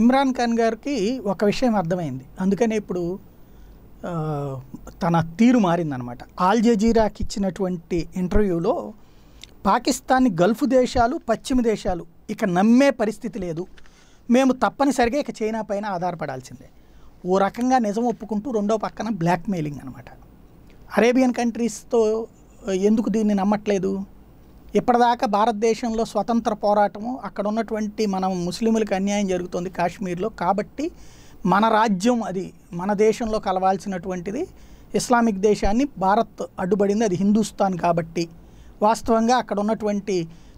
ఇమ్రాన్ ఖాన్ గారికి ఒక విషయం అర్థమైంది అందుకనే ఇప్పుడు తన తీరు మారిందనమాట ఆల్ జజీరాకి ఇచ్చినటువంటి ఇంటర్వ్యూలో పాకిస్తాన్ గల్ఫ్ దేశాలు పశ్చిమ దేశాలు ఇక నమ్మే పరిస్థితి లేదు మేము తప్పనిసరిగా ఇక చైనా పైన ఆధారపడాల్సిందే ఓ రకంగా నిజం ఒప్పుకుంటూ రెండో పక్కన బ్లాక్మెయిలింగ్ అనమాట అరేబియన్ కంట్రీస్తో ఎందుకు దీన్ని నమ్మట్లేదు ఇప్పటిదాకా భారతదేశంలో స్వతంత్ర పోరాటము అక్కడ ఉన్నటువంటి మనం ముస్లింలకు అన్యాయం జరుగుతుంది కాశ్మీర్లో కాబట్టి మన రాజ్యం అది మన దేశంలో కలవాల్సినటువంటిది ఇస్లామిక్ దేశాన్ని భారత్ అడ్డుపడింది అది హిందుస్థాన్ కాబట్టి వాస్తవంగా అక్కడ ఉన్నటువంటి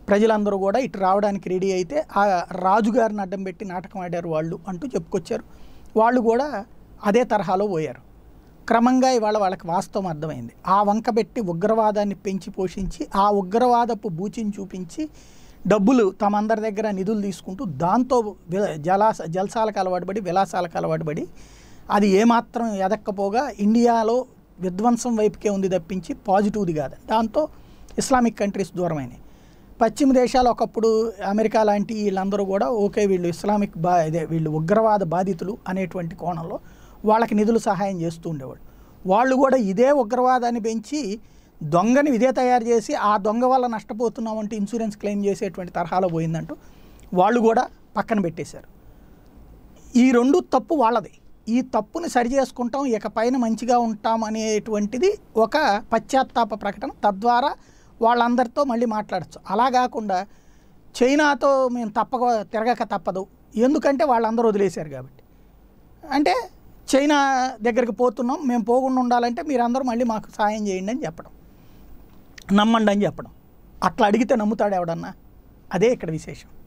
ప్రజలందరూ కూడా ఇటు రావడానికి రెడీ అయితే ఆ రాజుగారిని అడ్డం పెట్టి నాటకం ఆడారు వాళ్ళు అంటూ చెప్పుకొచ్చారు వాళ్ళు కూడా అదే తరహాలో పోయారు క్రమంగా ఇవాళ వాళ్ళకి వాస్తవం అర్థమైంది ఆ వంక పెట్టి ఉగ్రవాదాన్ని పెంచి పోషించి ఆ ఉగ్రవాదపు బూచిని చూపించి డబ్బులు తమందరి దగ్గర నిధులు తీసుకుంటూ దాంతో జలాస జలసాలకు అలవాటుపడి విలాసాలకు అలవాటుపడి అది ఏమాత్రం ఎదక్కపోగా ఇండియాలో విధ్వంసం వైపుకే ఉంది తప్పించి పాజిటివ్ది కాదు దాంతో ఇస్లామిక్ కంట్రీస్ దూరమైనవి పశ్చిమ దేశాలు ఒకప్పుడు అమెరికా లాంటి వీళ్ళందరూ కూడా ఓకే వీళ్ళు ఇస్లామిక్ బా ఇదే వీళ్ళు ఉగ్రవాద బాధితులు అనేటువంటి కోణంలో వాళ్ళకి నిధులు సహాయం చేస్తూ ఉండేవాళ్ళు వాళ్ళు కూడా ఇదే ఉగ్రవాదాన్ని పెంచి దొంగని ఇదే తయారు చేసి ఆ దొంగ వల్ల అంటే ఇన్సూరెన్స్ క్లెయిమ్ చేసేటువంటి తరహాలో పోయిందంటూ వాళ్ళు కూడా పక్కన పెట్టేశారు ఈ రెండు తప్పు వాళ్ళది ఈ తప్పుని సరి చేసుకుంటాం ఇక పైన మంచిగా ఉంటాం అనేటువంటిది ఒక పశ్చాత్తాప ప్రకటన తద్వారా వాళ్ళందరితో మళ్ళీ మాట్లాడచ్చు అలా కాకుండా చైనాతో మేము తప్పక తిరగక తప్పదు ఎందుకంటే వాళ్ళందరూ వదిలేశారు కాబట్టి అంటే చైనా దగ్గరికి పోతున్నాం మేము పోకుండా ఉండాలంటే మీరందరూ మళ్ళీ మాకు సాయం చేయండి అని చెప్పడం నమ్మండి అని చెప్పడం అట్లా అడిగితే నమ్ముతాడు ఎవడన్నా అదే ఇక్కడ విశేషం